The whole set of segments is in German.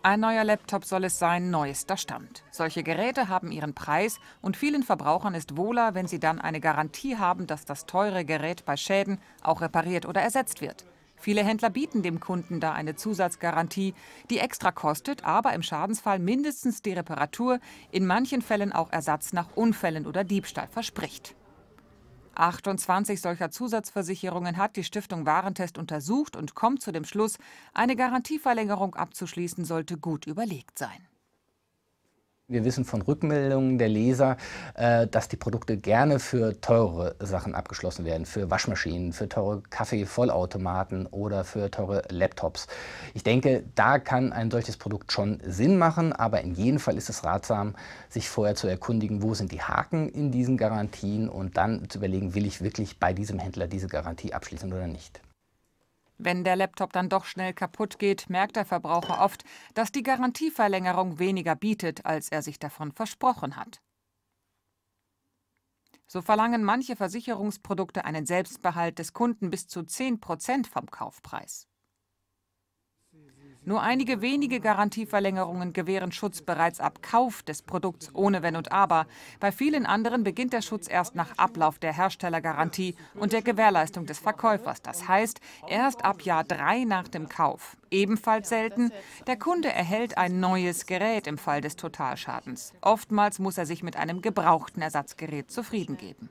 Ein neuer Laptop soll es sein, neuester Stand. Solche Geräte haben ihren Preis und vielen Verbrauchern ist wohler, wenn sie dann eine Garantie haben, dass das teure Gerät bei Schäden auch repariert oder ersetzt wird. Viele Händler bieten dem Kunden da eine Zusatzgarantie, die extra kostet, aber im Schadensfall mindestens die Reparatur, in manchen Fällen auch Ersatz nach Unfällen oder Diebstahl verspricht. 28 solcher Zusatzversicherungen hat die Stiftung Warentest untersucht und kommt zu dem Schluss, eine Garantieverlängerung abzuschließen sollte gut überlegt sein. Wir wissen von Rückmeldungen der Leser, äh, dass die Produkte gerne für teurere Sachen abgeschlossen werden, für Waschmaschinen, für teure Kaffeevollautomaten oder für teure Laptops. Ich denke, da kann ein solches Produkt schon Sinn machen, aber in jedem Fall ist es ratsam, sich vorher zu erkundigen, wo sind die Haken in diesen Garantien und dann zu überlegen, will ich wirklich bei diesem Händler diese Garantie abschließen oder nicht. Wenn der Laptop dann doch schnell kaputt geht, merkt der Verbraucher oft, dass die Garantieverlängerung weniger bietet, als er sich davon versprochen hat. So verlangen manche Versicherungsprodukte einen Selbstbehalt des Kunden bis zu 10 Prozent vom Kaufpreis. Nur einige wenige Garantieverlängerungen gewähren Schutz bereits ab Kauf des Produkts ohne Wenn und Aber. Bei vielen anderen beginnt der Schutz erst nach Ablauf der Herstellergarantie und der Gewährleistung des Verkäufers. Das heißt, erst ab Jahr drei nach dem Kauf. Ebenfalls selten, der Kunde erhält ein neues Gerät im Fall des Totalschadens. Oftmals muss er sich mit einem gebrauchten Ersatzgerät zufrieden geben.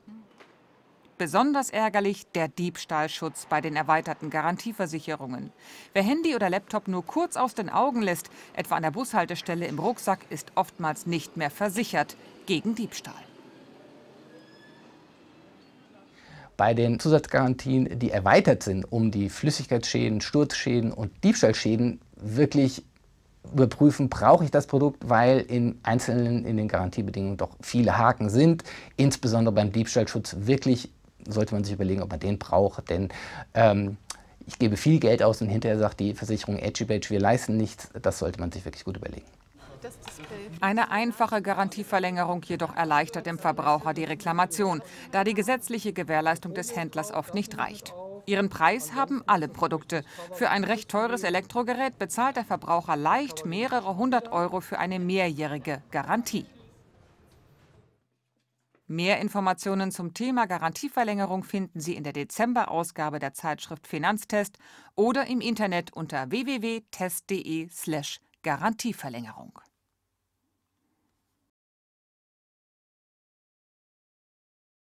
Besonders ärgerlich der Diebstahlschutz bei den erweiterten Garantieversicherungen. Wer Handy oder Laptop nur kurz aus den Augen lässt, etwa an der Bushaltestelle im Rucksack, ist oftmals nicht mehr versichert gegen Diebstahl. Bei den Zusatzgarantien, die erweitert sind, um die Flüssigkeitsschäden, Sturzschäden und Diebstahlschäden wirklich überprüfen, brauche ich das Produkt, weil in einzelnen in den Garantiebedingungen doch viele Haken sind, insbesondere beim Diebstahlschutz wirklich sollte man sich überlegen, ob man den braucht. Denn ähm, ich gebe viel Geld aus und hinterher sagt die Versicherung Edge wir leisten nichts. Das sollte man sich wirklich gut überlegen. Eine einfache Garantieverlängerung jedoch erleichtert dem Verbraucher die Reklamation, da die gesetzliche Gewährleistung des Händlers oft nicht reicht. Ihren Preis haben alle Produkte. Für ein recht teures Elektrogerät bezahlt der Verbraucher leicht mehrere hundert Euro für eine mehrjährige Garantie. Mehr Informationen zum Thema Garantieverlängerung finden Sie in der Dezemberausgabe der Zeitschrift Finanztest oder im Internet unter www.test.de/garantieverlängerung.